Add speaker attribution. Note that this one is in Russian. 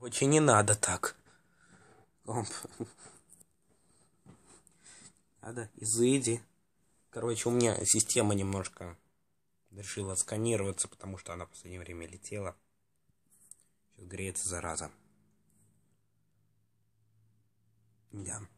Speaker 1: Очень не надо так. Надо изыди. Короче, у меня система немножко
Speaker 2: решила сканироваться, потому что она в последнее время летела. Сейчас греется зараза. Да.